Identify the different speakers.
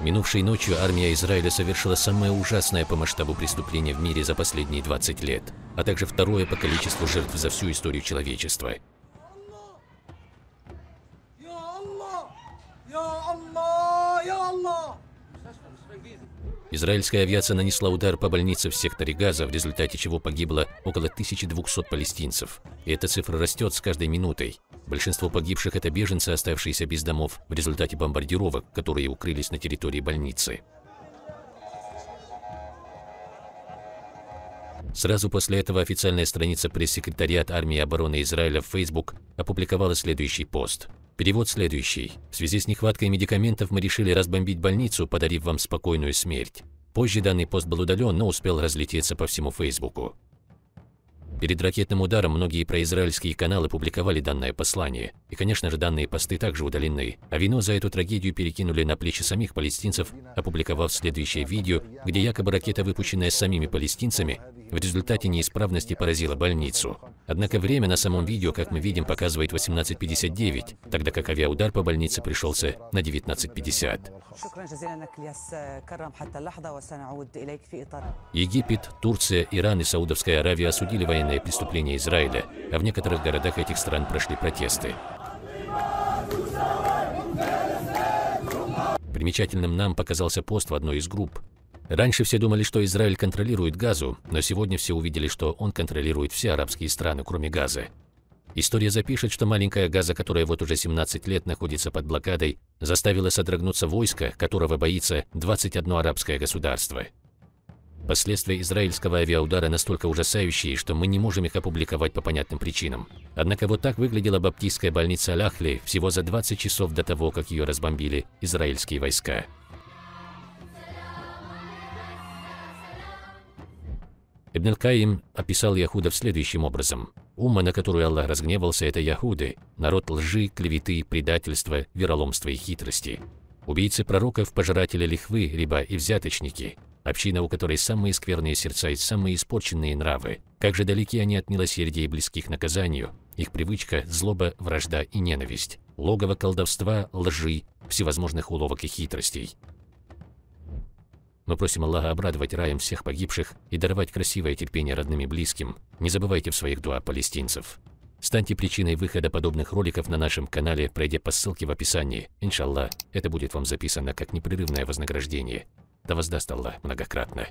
Speaker 1: Минувшей ночью армия Израиля совершила самое ужасное по масштабу преступление в мире за последние 20 лет, а также второе по количеству жертв за всю историю человечества. Израильская авиация нанесла удар по больнице в секторе Газа, в результате чего погибло около 1200 палестинцев. И эта цифра растет с каждой минутой. Большинство погибших – это беженцы, оставшиеся без домов в результате бомбардировок, которые укрылись на территории больницы. Сразу после этого официальная страница пресс-секретариат армии обороны Израиля в Facebook опубликовала следующий пост. Перевод следующий. В связи с нехваткой медикаментов мы решили разбомбить больницу, подарив вам спокойную смерть. Позже данный пост был удален, но успел разлететься по всему Фейсбуку. Перед ракетным ударом многие произраильские каналы публиковали данное послание, и, конечно же, данные посты также удалены, а вино за эту трагедию перекинули на плечи самих палестинцев, опубликовав следующее видео, где якобы ракета, выпущенная самими палестинцами, в результате неисправности поразила больницу. Однако время на самом видео, как мы видим, показывает 18.59, тогда как авиаудар по больнице пришелся на 19.50. Э, Египет, Турция, Иран и Саудовская Аравия осудили военные преступления Израиля, а в некоторых городах этих стран прошли протесты. Примечательным нам показался пост в одной из групп, Раньше все думали, что Израиль контролирует Газу, но сегодня все увидели, что он контролирует все арабские страны, кроме Газы. История запишет, что маленькая Газа, которая вот уже 17 лет находится под блокадой, заставила содрогнуться войско, которого боится 21 арабское государство. Последствия израильского авиаудара настолько ужасающие, что мы не можем их опубликовать по понятным причинам. Однако вот так выглядела баптистская больница Аляхли всего за 20 часов до того, как ее разбомбили израильские войска. Ибн Каим описал Яхудов следующим образом. Ума, на которую Аллах разгневался, это Яхуды, народ лжи, клеветы, предательства, вероломства и хитрости. Убийцы пророков, пожиратели лихвы, риба и взяточники. Община, у которой самые скверные сердца и самые испорченные нравы. Как же далеки они от милосердия и близких наказанию. Их привычка – злоба, вражда и ненависть. Логово колдовства, лжи, всевозможных уловок и хитростей. Мы просим Аллаха обрадовать раем всех погибших и даровать красивое терпение родным и близким. Не забывайте в своих дуа палестинцев. Станьте причиной выхода подобных роликов на нашем канале, пройдя по ссылке в описании. Иншаллах, это будет вам записано как непрерывное вознаграждение. Да воздаст Аллах многократно.